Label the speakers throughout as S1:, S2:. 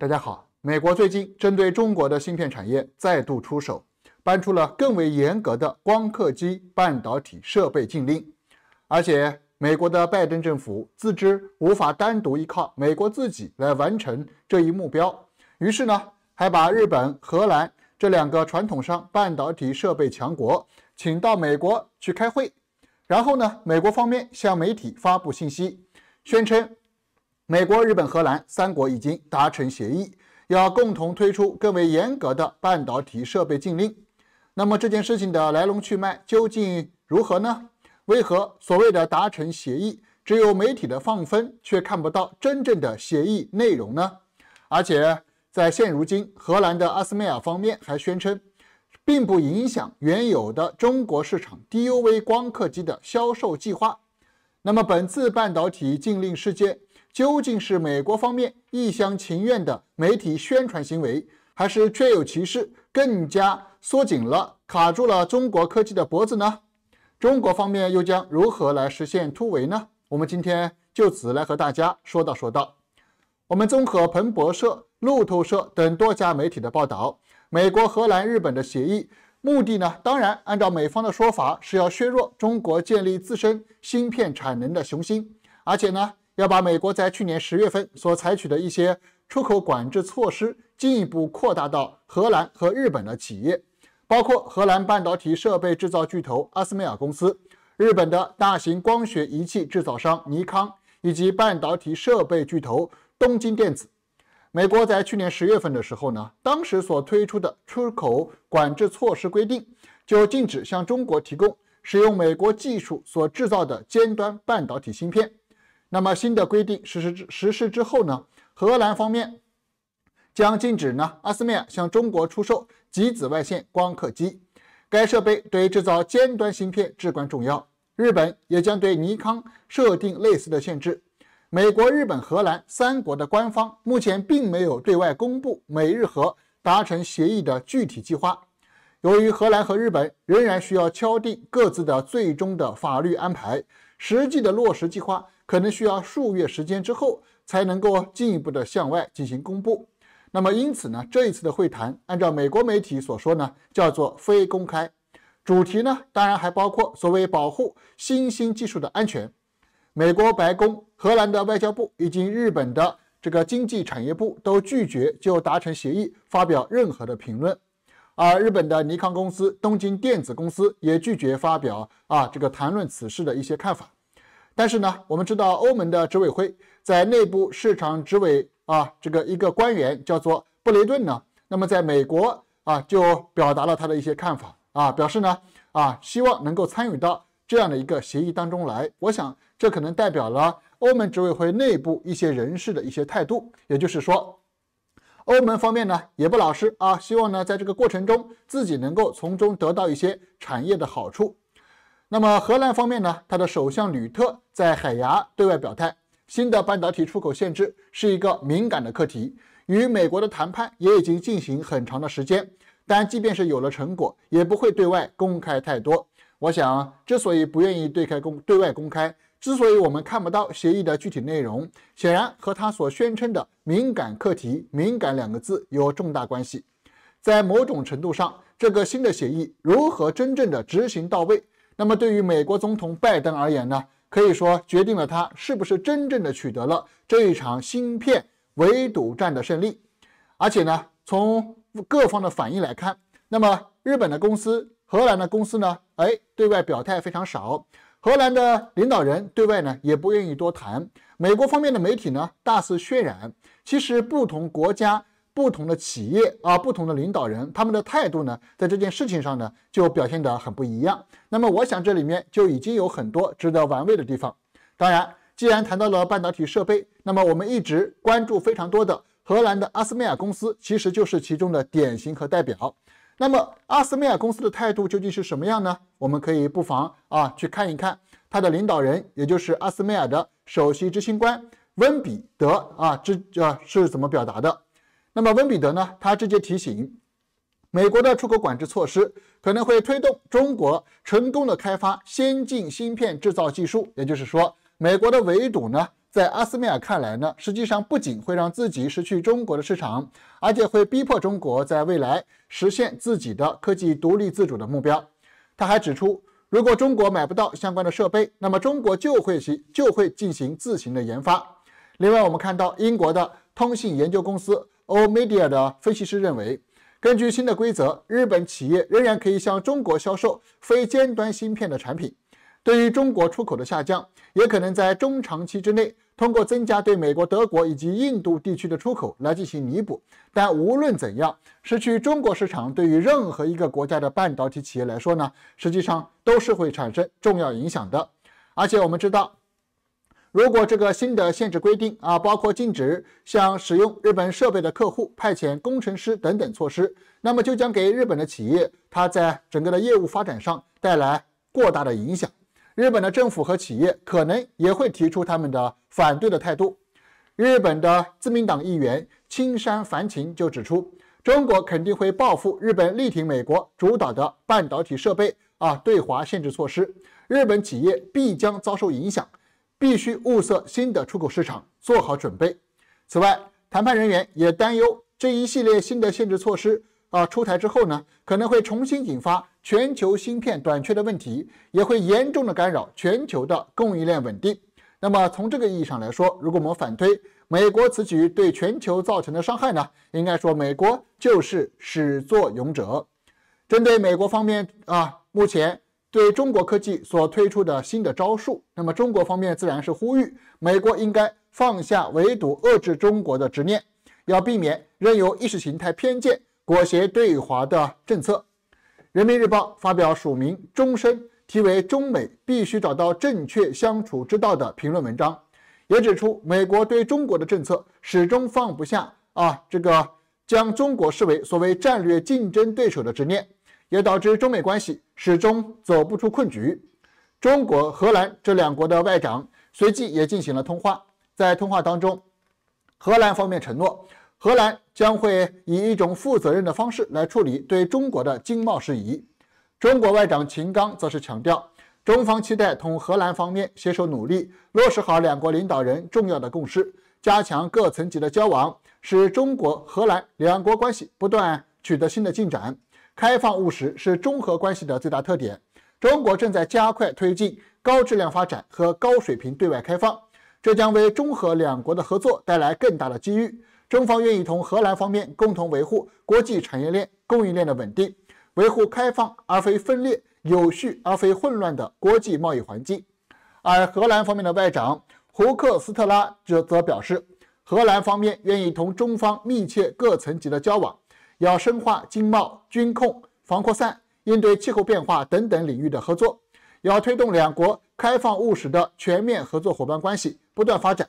S1: 大家好，美国最近针对中国的芯片产业再度出手，搬出了更为严格的光刻机、半导体设备禁令。而且，美国的拜登政府自知无法单独依靠美国自己来完成这一目标，于是呢，还把日本、荷兰这两个传统上半导体设备强国请到美国去开会。然后呢，美国方面向媒体发布信息，宣称。美国、日本、荷兰三国已经达成协议，要共同推出更为严格的半导体设备禁令。那么这件事情的来龙去脉究竟如何呢？为何所谓的达成协议，只有媒体的放风，却看不到真正的协议内容呢？而且在现如今，荷兰的阿斯麦尔方面还宣称，并不影响原有的中国市场 DUV 光刻机的销售计划。那么本次半导体禁令事件。究竟是美国方面一厢情愿的媒体宣传行为，还是确有其事，更加缩紧了卡住了中国科技的脖子呢？中国方面又将如何来实现突围呢？我们今天就此来和大家说道说道。我们综合彭博社、路透社等多家媒体的报道，美国、荷兰、日本的协议目的呢？当然，按照美方的说法，是要削弱中国建立自身芯片产能的雄心，而且呢。要把美国在去年十月份所采取的一些出口管制措施进一步扩大到荷兰和日本的企业，包括荷兰半导体设备制造巨头阿斯梅尔公司、日本的大型光学仪器制造商尼康以及半导体设备巨头东京电子。美国在去年十月份的时候呢，当时所推出的出口管制措施规定，就禁止向中国提供使用美国技术所制造的尖端半导体芯片。那么新的规定实施之实施之后呢？荷兰方面将禁止呢，阿斯麦向中国出售极紫外线光刻机，该设备对制造尖端芯片至关重要。日本也将对尼康设定类似的限制。美国、日本、荷兰三国的官方目前并没有对外公布美日和达成协议的具体计划。由于荷兰和日本仍然需要敲定各自的最终的法律安排，实际的落实计划。可能需要数月时间之后才能够进一步的向外进行公布。那么，因此呢，这一次的会谈，按照美国媒体所说呢，叫做非公开。主题呢，当然还包括所谓保护新兴技术的安全。美国白宫、荷兰的外交部以及日本的这个经济产业部都拒绝就达成协议发表任何的评论。而日本的尼康公司、东京电子公司也拒绝发表啊这个谈论此事的一些看法。但是呢，我们知道欧盟的执委会在内部市场执委啊，这个一个官员叫做布雷顿呢，那么在美国啊就表达了他的一些看法啊，表示呢啊，希望能够参与到这样的一个协议当中来。我想这可能代表了欧盟执委会内部一些人士的一些态度，也就是说，欧盟方面呢也不老实啊，希望呢在这个过程中自己能够从中得到一些产业的好处。那么荷兰方面呢？他的首相吕特在海牙对外表态，新的半导体出口限制是一个敏感的课题，与美国的谈判也已经进行很长的时间。但即便是有了成果，也不会对外公开太多。我想，之所以不愿意对开公对外公开，之所以我们看不到协议的具体内容，显然和他所宣称的敏感课题“敏感”两个字有重大关系。在某种程度上，这个新的协议如何真正的执行到位？那么对于美国总统拜登而言呢，可以说决定了他是不是真正的取得了这一场芯片围堵战的胜利。而且呢，从各方的反应来看，那么日本的公司、荷兰的公司呢，哎，对外表态非常少。荷兰的领导人对外呢也不愿意多谈。美国方面的媒体呢大肆渲染，其实不同国家。不同的企业啊，不同的领导人，他们的态度呢，在这件事情上呢，就表现得很不一样。那么，我想这里面就已经有很多值得玩味的地方。当然，既然谈到了半导体设备，那么我们一直关注非常多的荷兰的阿斯麦尔公司，其实就是其中的典型和代表。那么，阿斯麦尔公司的态度究竟是什么样呢？我们可以不妨啊去看一看他的领导人，也就是阿斯麦尔的首席执行官温彼得啊之啊是怎么表达的。那么温彼得呢？他直接提醒，美国的出口管制措施可能会推动中国成功的开发先进芯片制造技术。也就是说，美国的围堵呢，在阿斯麦尔看来呢，实际上不仅会让自己失去中国的市场，而且会逼迫中国在未来实现自己的科技独立自主的目标。他还指出，如果中国买不到相关的设备，那么中国就会行就会进行自行的研发。另外，我们看到英国的通信研究公司。欧 i a 的分析师认为，根据新的规则，日本企业仍然可以向中国销售非尖端芯片的产品。对于中国出口的下降，也可能在中长期之内通过增加对美国、德国以及印度地区的出口来进行弥补。但无论怎样，失去中国市场对于任何一个国家的半导体企业来说呢，实际上都是会产生重要影响的。而且我们知道。如果这个新的限制规定啊，包括禁止向使用日本设备的客户派遣工程师等等措施，那么就将给日本的企业它在整个的业务发展上带来过大的影响。日本的政府和企业可能也会提出他们的反对的态度。日本的自民党议员青山繁晴就指出，中国肯定会报复日本力挺美国主导的半导体设备啊对华限制措施，日本企业必将遭受影响。必须物色新的出口市场，做好准备。此外，谈判人员也担忧这一系列新的限制措施啊出台之后呢，可能会重新引发全球芯片短缺的问题，也会严重的干扰全球的供应链稳定。那么，从这个意义上来说，如果我们反推，美国此举对全球造成的伤害呢，应该说美国就是始作俑者。针对美国方面啊，目前。对中国科技所推出的新的招数，那么中国方面自然是呼吁美国应该放下围堵遏制中国的执念，要避免任由意识形态偏见裹挟对华的政策。人民日报发表署名钟声，题为《中美必须找到正确相处之道》的评论文章，也指出美国对中国的政策始终放不下啊，这个将中国视为所谓战略竞争对手的执念，也导致中美关系。始终走不出困局。中国、荷兰这两国的外长随即也进行了通话，在通话当中，荷兰方面承诺，荷兰将会以一种负责任的方式来处理对中国的经贸事宜。中国外长秦刚则是强调，中方期待同荷兰方面携手努力，落实好两国领导人重要的共识，加强各层级的交往，使中国、荷兰两国关系不断取得新的进展。开放务实是中荷关系的最大特点。中国正在加快推进高质量发展和高水平对外开放，这将为中荷两国的合作带来更大的机遇。中方愿意同荷兰方面共同维护国际产业链供应链的稳定，维护开放而非分裂、有序而非混乱的国际贸易环境。而荷兰方面的外长胡克斯特拉则则表示，荷兰方面愿意同中方密切各层级的交往。要深化经贸、军控、防扩散、应对气候变化等等领域的合作，要推动两国开放务实的全面合作伙伴关系不断发展。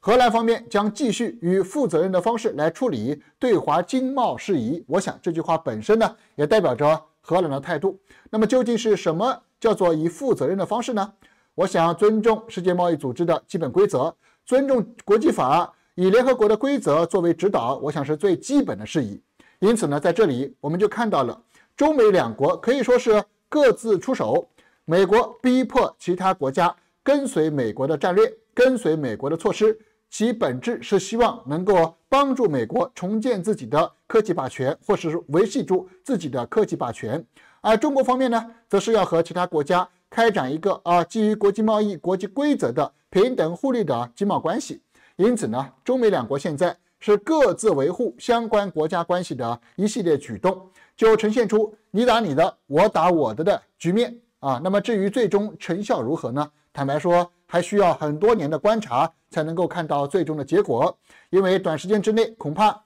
S1: 荷兰方面将继续以负责任的方式来处理对华经贸事宜。我想这句话本身呢，也代表着荷兰的态度。那么究竟是什么叫做以负责任的方式呢？我想尊重世界贸易组织的基本规则，尊重国际法，以联合国的规则作为指导，我想是最基本的事宜。因此呢，在这里我们就看到了，中美两国可以说是各自出手，美国逼迫其他国家跟随美国的战略，跟随美国的措施，其本质是希望能够帮助美国重建自己的科技霸权，或是维系住自己的科技霸权。而中国方面呢，则是要和其他国家开展一个啊基于国际贸易、国际规则的平等互利的经贸关系。因此呢，中美两国现在。是各自维护相关国家关系的一系列举动，就呈现出你打你的，我打我的的局面啊。那么至于最终成效如何呢？坦白说，还需要很多年的观察才能够看到最终的结果。因为短时间之内，恐怕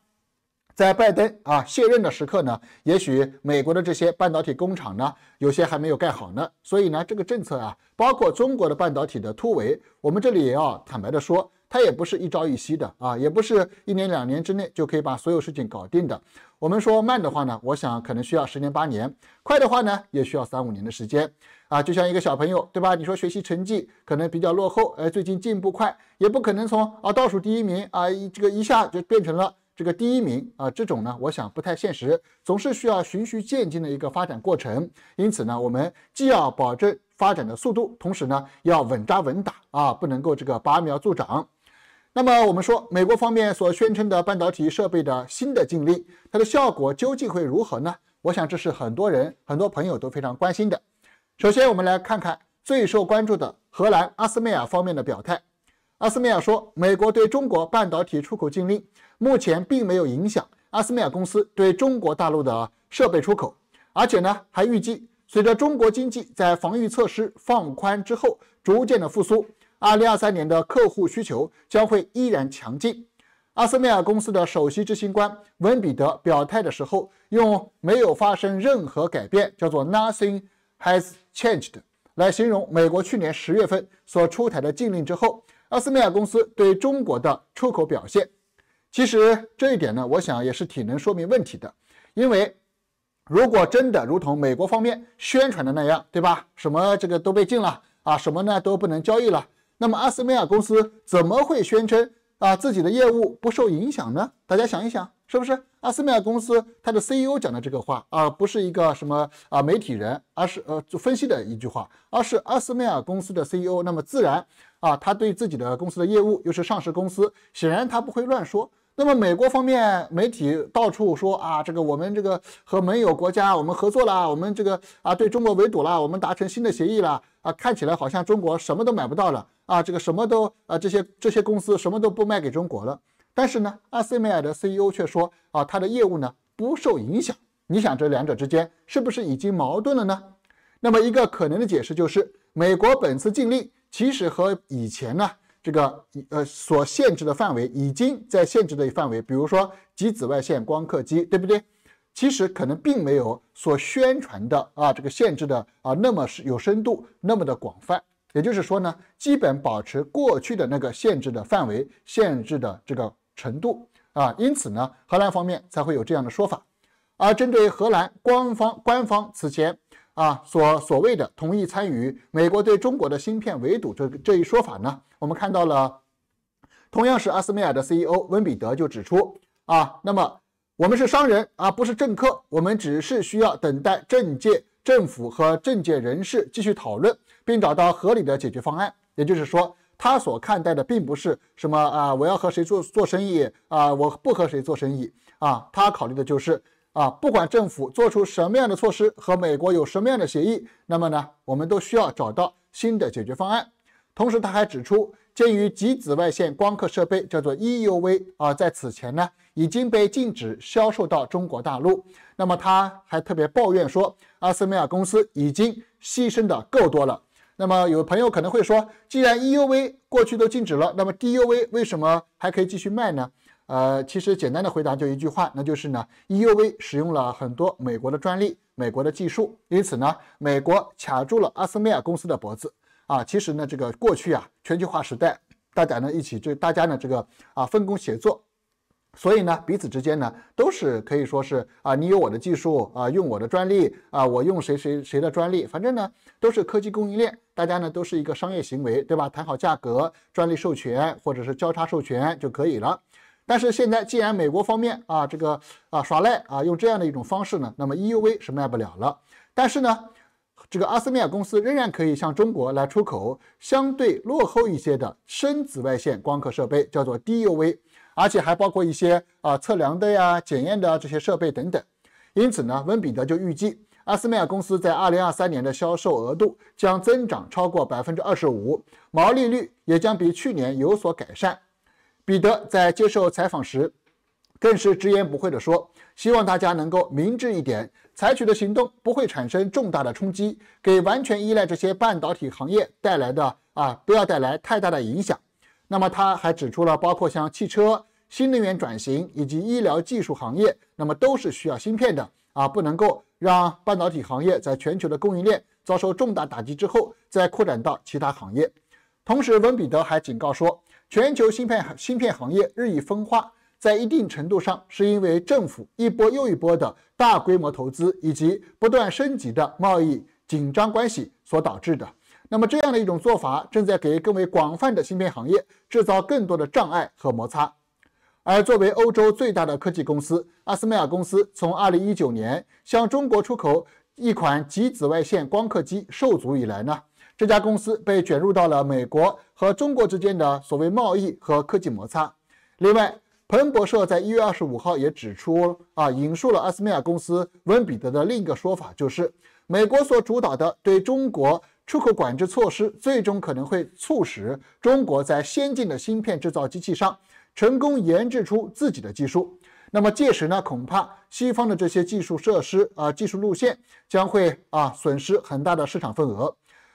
S1: 在拜登啊卸任的时刻呢，也许美国的这些半导体工厂呢，有些还没有盖好呢。所以呢，这个政策啊，包括中国的半导体的突围，我们这里也要坦白的说。它也不是一朝一夕的啊，也不是一年两年之内就可以把所有事情搞定的。我们说慢的话呢，我想可能需要十年八年；快的话呢，也需要三五年的时间啊。就像一个小朋友，对吧？你说学习成绩可能比较落后，哎，最近进步快，也不可能从啊倒数第一名啊，这个一下就变成了这个第一名啊。这种呢，我想不太现实，总是需要循序渐进的一个发展过程。因此呢，我们既要保证发展的速度，同时呢，要稳扎稳打啊，不能够这个拔苗助长。那么我们说，美国方面所宣称的半导体设备的新的禁令，它的效果究竟会如何呢？我想这是很多人、很多朋友都非常关心的。首先，我们来看看最受关注的荷兰阿斯麦尔方面的表态。阿斯麦尔说，美国对中国半导体出口禁令目前并没有影响阿斯麦尔公司对中国大陆的设备出口，而且呢，还预计随着中国经济在防御措施放宽之后逐渐的复苏。二零二三年的客户需求将会依然强劲。阿斯麦尔公司的首席执行官温彼得表态的时候，用“没有发生任何改变”叫做 “nothing has changed” 来形容美国去年十月份所出台的禁令之后，阿斯麦尔公司对中国的出口表现。其实这一点呢，我想也是挺能说明问题的，因为如果真的如同美国方面宣传的那样，对吧？什么这个都被禁了啊？什么呢都不能交易了？那么阿斯梅尔公司怎么会宣称啊自己的业务不受影响呢？大家想一想，是不是阿斯梅尔公司它的 CEO 讲的这个话啊，不是一个什么啊媒体人，而是呃分析的一句话，而是阿斯梅尔公司的 CEO。那么自然啊，他对自己的公司的业务又是上市公司，显然他不会乱说。那么美国方面媒体到处说啊，这个我们这个和盟友国家我们合作了，我们这个啊对中国围堵了，我们达成新的协议了。啊，看起来好像中国什么都买不到了啊！这个什么都啊，这些这些公司什么都不卖给中国了。但是呢，阿斯麦尔的 CEO 却说啊，他的业务呢不受影响。你想这两者之间是不是已经矛盾了呢？那么一个可能的解释就是，美国本次禁令其实和以前呢这个呃所限制的范围已经在限制的范围，比如说极紫外线光刻机，对不对？其实可能并没有所宣传的啊，这个限制的啊那么是有深度、那么的广泛。也就是说呢，基本保持过去的那个限制的范围、限制的这个程度啊。因此呢，荷兰方面才会有这样的说法。而针对荷兰官方官方此前啊所所谓的同意参与美国对中国的芯片围堵这这一说法呢，我们看到了，同样是阿斯麦尔的 CEO 温彼得就指出啊，那么。我们是商人，啊，不是政客。我们只是需要等待政界、政府和政界人士继续讨论，并找到合理的解决方案。也就是说，他所看待的并不是什么啊，我要和谁做做生意啊，我不和谁做生意啊。他考虑的就是啊，不管政府做出什么样的措施和美国有什么样的协议，那么呢，我们都需要找到新的解决方案。同时，他还指出。鉴于极紫外线光刻设备叫做 EUV 啊，在此前呢已经被禁止销售到中国大陆。那么他还特别抱怨说，阿斯麦尔公司已经牺牲的够多了。那么有朋友可能会说，既然 EUV 过去都禁止了，那么 DUV 为什么还可以继续卖呢？呃，其实简单的回答就一句话，那就是呢 EUV 使用了很多美国的专利、美国的技术，因此呢美国卡住了阿斯麦尔公司的脖子。啊，其实呢，这个过去啊，全球化时代，大家呢一起，这大家呢这个啊分工协作，所以呢彼此之间呢都是可以说是啊，你有我的技术啊，用我的专利啊，我用谁谁谁的专利，反正呢都是科技供应链，大家呢都是一个商业行为，对吧？谈好价格、专利授权或者是交叉授权就可以了。但是现在既然美国方面啊这个啊耍赖啊，用这样的一种方式呢，那么 EUV 是卖不了了。但是呢。这个阿斯麦尔公司仍然可以向中国来出口相对落后一些的深紫外线光刻设备，叫做 DUV，而且还包括一些啊测量的呀、检验的这些设备等等。因此呢，温彼得就预计，阿斯麦尔公司在二零二三年的销售额度将增长超过百分之二十五，毛利率也将比去年有所改善。彼得在接受采访时更是直言不讳地说：“希望大家能够明智一点。”采取的行动不会产生重大的冲击，给完全依赖这些半导体行业带来的啊，不要带来太大的影响。那么他还指出了，包括像汽车、新能源转型以及医疗技术行业，那么都是需要芯片的啊，不能够让半导体行业在全球的供应链遭受重大打击之后再扩展到其他行业。同时，文彼得还警告说，全球芯片芯片行业日益分化。在一定程度上，是因为政府一波又一波的大规模投资，以及不断升级的贸易紧张关系所导致的。那么，这样的一种做法正在给更为广泛的芯片行业制造更多的障碍和摩擦。而作为欧洲最大的科技公司，阿斯麦尔公司从2019年向中国出口一款极紫外线光刻机受阻以来呢，这家公司被卷入到了美国和中国之间的所谓贸易和科技摩擦。另外，彭博社在一月二十五号也指出啊，引述了阿斯米尔公司温彼得的另一个说法，就是美国所主导的对中国出口管制措施，最终可能会促使中国在先进的芯片制造机器上成功研制出自己的技术。那么届时呢，恐怕西方的这些技术设施啊，技术路线将会啊损失很大的市场份额。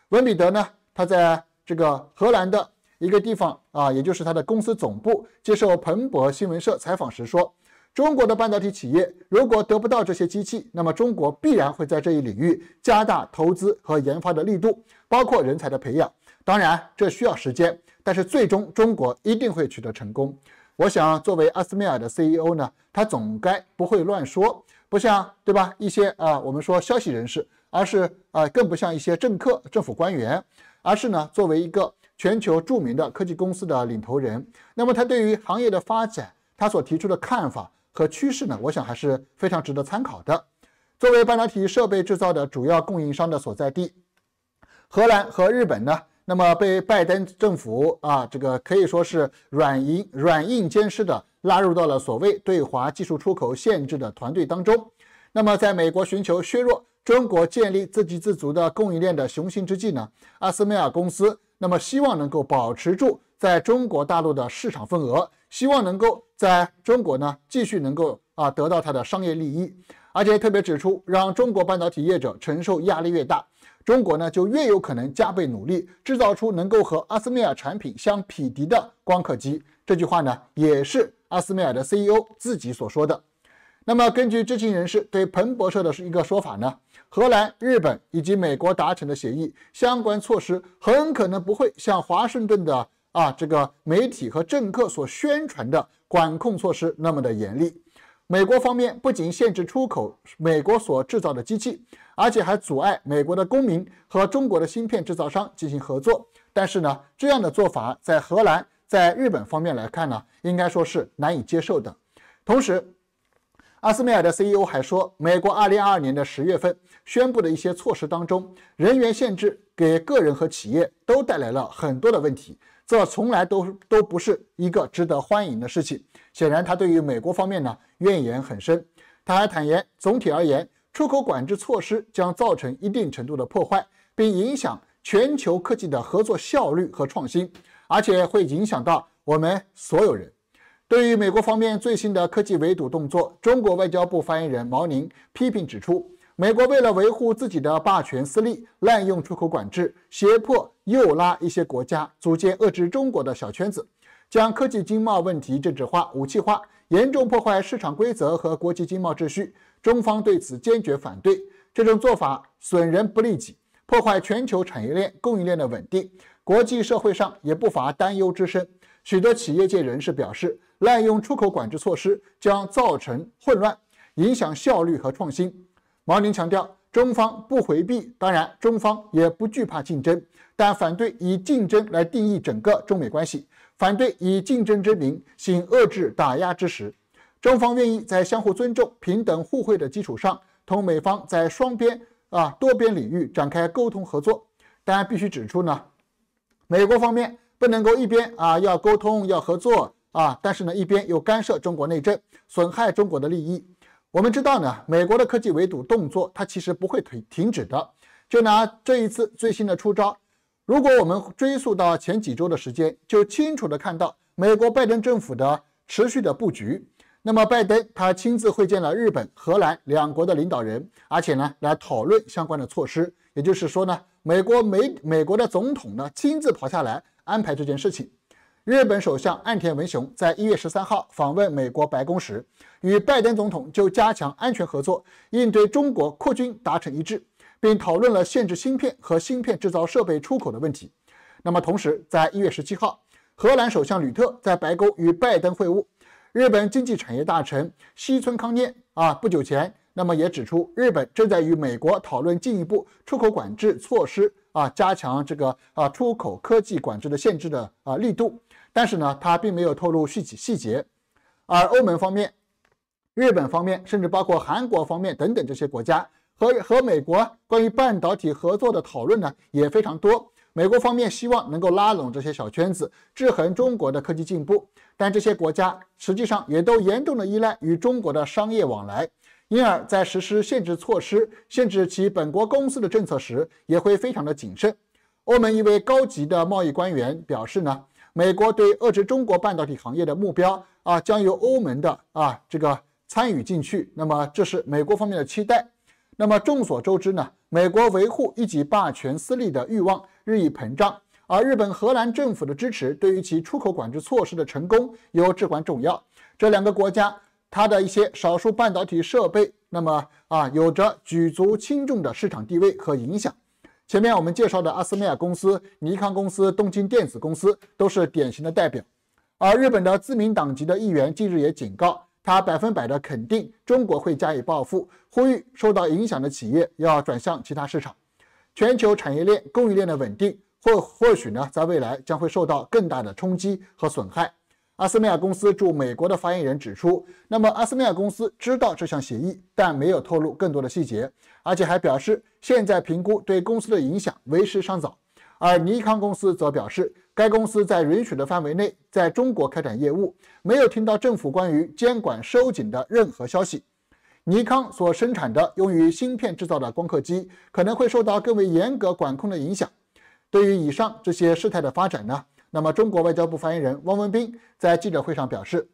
S1: 温彼得呢，他在这个荷兰的。一个地方啊，也就是他的公司总部接受彭博新闻社采访时说：“中国的半导体企业如果得不到这些机器，那么中国必然会在这一领域加大投资和研发的力度，包括人才的培养。当然，这需要时间，但是最终中国一定会取得成功。”我想，作为阿斯麦尔的 CEO 呢，他总该不会乱说，不像对吧？一些啊，我们说消息人士，而是啊，更不像一些政客、政府官员，而是呢，作为一个。全球著名的科技公司的领头人，那么他对于行业的发展，他所提出的看法和趋势呢？我想还是非常值得参考的。作为半导体设备制造的主要供应商的所在地，荷兰和日本呢，那么被拜登政府啊，这个可以说是软硬软硬兼施的拉入到了所谓对华技术出口限制的团队当中。那么在美国寻求削弱。中国建立自给自足的供应链的雄心之际呢，阿斯麦尔公司那么希望能够保持住在中国大陆的市场份额，希望能够在中国呢继续能够啊得到它的商业利益。而且特别指出，让中国半导体业者承受压力越大，中国呢就越有可能加倍努力制造出能够和阿斯麦尔产品相匹敌的光刻机。这句话呢，也是阿斯麦尔的 CEO 自己所说的。那么，根据知情人士对彭博社的一个说法呢，荷兰、日本以及美国达成的协议，相关措施很可能不会像华盛顿的啊这个媒体和政客所宣传的管控措施那么的严厉。美国方面不仅限制出口美国所制造的机器，而且还阻碍美国的公民和中国的芯片制造商进行合作。但是呢，这样的做法在荷兰、在日本方面来看呢，应该说是难以接受的。同时，阿斯麦尔的 CEO 还说，美国2022年的十月份宣布的一些措施当中，人员限制给个人和企业都带来了很多的问题。这从来都都不是一个值得欢迎的事情。显然，他对于美国方面呢怨言很深。他还坦言，总体而言，出口管制措施将造成一定程度的破坏，并影响全球科技的合作效率和创新，而且会影响到我们所有人。对于美国方面最新的科技围堵动作，中国外交部发言人毛宁批评指出，美国为了维护自己的霸权私利，滥用出口管制，胁迫、诱拉一些国家组建遏制中国的小圈子，将科技经贸问题政治化、武器化，严重破坏市场规则和国际经贸秩序。中方对此坚决反对，这种做法损人不利己，破坏全球产业链、供应链的稳定。国际社会上也不乏担忧之声，许多企业界人士表示。滥用出口管制措施将造成混乱，影响效率和创新。毛宁强调，中方不回避，当然中方也不惧怕竞争，但反对以竞争来定义整个中美关系，反对以竞争之名行遏制打压之实。中方愿意在相互尊重、平等互惠的基础上，同美方在双边啊多边领域展开沟通合作。但必须指出呢，美国方面不能够一边啊要沟通要合作。啊！但是呢，一边又干涉中国内政，损害中国的利益。我们知道呢，美国的科技围堵动作，它其实不会停停止的。就拿这一次最新的出招，如果我们追溯到前几周的时间，就清楚的看到美国拜登政府的持续的布局。那么，拜登他亲自会见了日本、荷兰两国的领导人，而且呢，来讨论相关的措施。也就是说呢，美国美美国的总统呢，亲自跑下来安排这件事情。日本首相岸田文雄在一月十三号访问美国白宫时，与拜登总统就加强安全合作、应对中国扩军达成一致，并讨论了限制芯片和芯片制造设备出口的问题。那么，同时在一月十七号，荷兰首相吕特在白宫与拜登会晤。日本经济产业大臣西村康念啊，不久前那么也指出，日本正在与美国讨论进一步出口管制措施啊，加强这个啊出口科技管制的限制的啊力度。但是呢，他并没有透露具体细节。而欧盟方面、日本方面，甚至包括韩国方面等等这些国家和和美国关于半导体合作的讨论呢，也非常多。美国方面希望能够拉拢这些小圈子，制衡中国的科技进步。但这些国家实际上也都严重的依赖与中国的商业往来，因而，在实施限制措施、限制其本国公司的政策时，也会非常的谨慎。欧盟一位高级的贸易官员表示呢。美国对遏制中国半导体行业的目标啊，将由欧盟的啊这个参与进去。那么这是美国方面的期待。那么众所周知呢，美国维护一己霸权私利的欲望日益膨胀，而日本、荷兰政府的支持对于其出口管制措施的成功有至关重要。这两个国家它的一些少数半导体设备，那么啊，有着举足轻重的市场地位和影响。前面我们介绍的阿斯麦尔公司、尼康公司、东京电子公司都是典型的代表。而日本的自民党籍的议员近日也警告，他百分百的肯定中国会加以报复，呼吁受到影响的企业要转向其他市场。全球产业链、供应链的稳定或或许呢，在未来将会受到更大的冲击和损害。阿斯麦尔公司驻美国的发言人指出，那么阿斯麦尔公司知道这项协议，但没有透露更多的细节。而且还表示，现在评估对公司的影响为时尚早。而尼康公司则表示，该公司在允许的范围内在中国开展业务，没有听到政府关于监管收紧的任何消息。尼康所生产的用于芯片制造的光刻机可能会受到更为严格管控的影响。对于以上这些事态的发展呢？那么中国外交部发言人汪文斌在记者会上表示。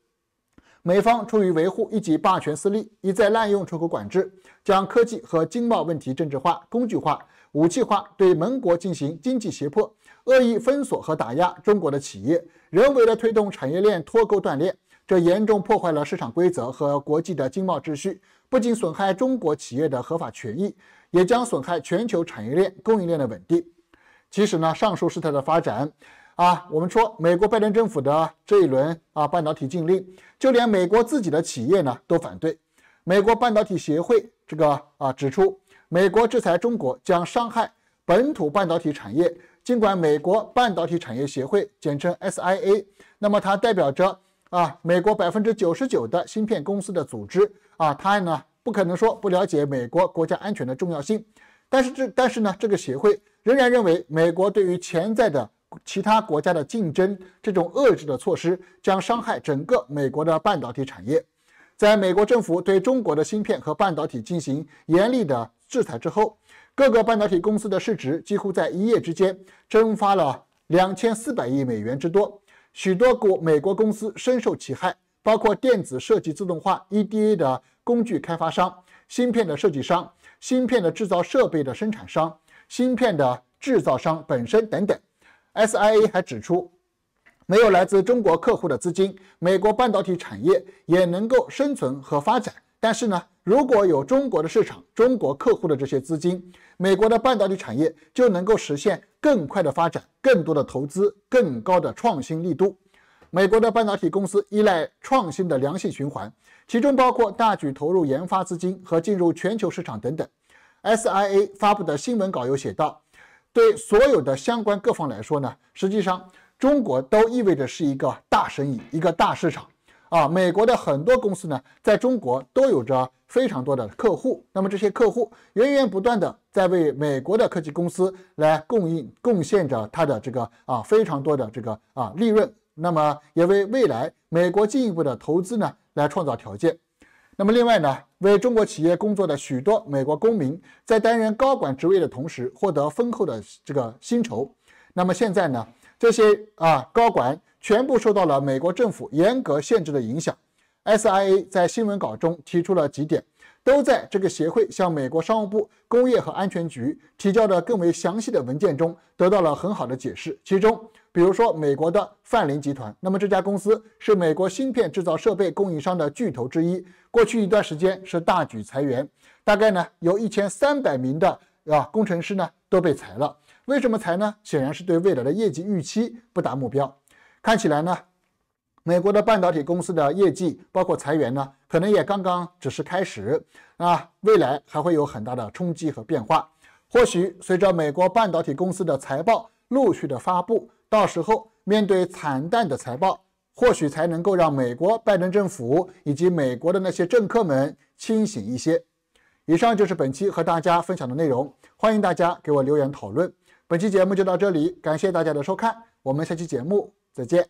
S1: 美方出于维护一己霸权私利，一再滥用出口管制，将科技和经贸问题政治化、工具化、武器化，对盟国进行经济胁迫、恶意封锁和打压中国的企业，人为地推动产业链脱钩断裂，这严重破坏了市场规则和国际的经贸秩序，不仅损害中国企业的合法权益，也将损害全球产业链供应链的稳定。其实呢，上述事态的发展。啊，我们说美国拜登政府的这一轮啊半导体禁令，就连美国自己的企业呢都反对。美国半导体协会这个啊指出，美国制裁中国将伤害本土半导体产业。尽管美国半导体产业协会，简称 SIA，那么它代表着啊美国百分之九十九的芯片公司的组织啊，它呢不可能说不了解美国国家安全的重要性。但是这但是呢，这个协会仍然认为美国对于潜在的。其他国家的竞争，这种遏制的措施将伤害整个美国的半导体产业。在美国政府对中国的芯片和半导体进行严厉的制裁之后，各个半导体公司的市值几乎在一夜之间蒸发了两千四百亿美元之多，许多国美国公司深受其害，包括电子设计自动化 EDA 的工具开发商、芯片的设计商、芯片的制造设备的生产商、芯片的制造商本身等等。SIA 还指出，没有来自中国客户的资金，美国半导体产业也能够生存和发展。但是呢，如果有中国的市场、中国客户的这些资金，美国的半导体产业就能够实现更快的发展、更多的投资、更高的创新力度。美国的半导体公司依赖创新的良性循环，其中包括大举投入研发资金和进入全球市场等等。SIA 发布的新闻稿有写到，对所有的相关各方来说呢，实际上中国都意味着是一个大生意、一个大市场啊。美国的很多公司呢，在中国都有着非常多的客户，那么这些客户源源不断的在为美国的科技公司来供应、贡献着它的这个啊非常多的这个啊利润，那么也为未来美国进一步的投资呢来创造条件。那么另外呢？为中国企业工作的许多美国公民，在担任高管职位的同时，获得丰厚的这个薪酬。那么现在呢？这些啊高管全部受到了美国政府严格限制的影响。SIA 在新闻稿中提出了几点。都在这个协会向美国商务部工业和安全局提交的更为详细的文件中得到了很好的解释。其中，比如说美国的范林集团，那么这家公司是美国芯片制造设备供应商的巨头之一。过去一段时间是大举裁员，大概呢有一千三百名的啊工程师呢都被裁了。为什么裁呢？显然是对未来的业绩预期不达目标。看起来呢。美国的半导体公司的业绩，包括裁员呢，可能也刚刚只是开始啊，未来还会有很大的冲击和变化。或许随着美国半导体公司的财报陆续的发布，到时候面对惨淡的财报，或许才能够让美国拜登政府以及美国的那些政客们清醒一些。以上就是本期和大家分享的内容，欢迎大家给我留言讨论。本期节目就到这里，感谢大家的收看，我们下期节目再见。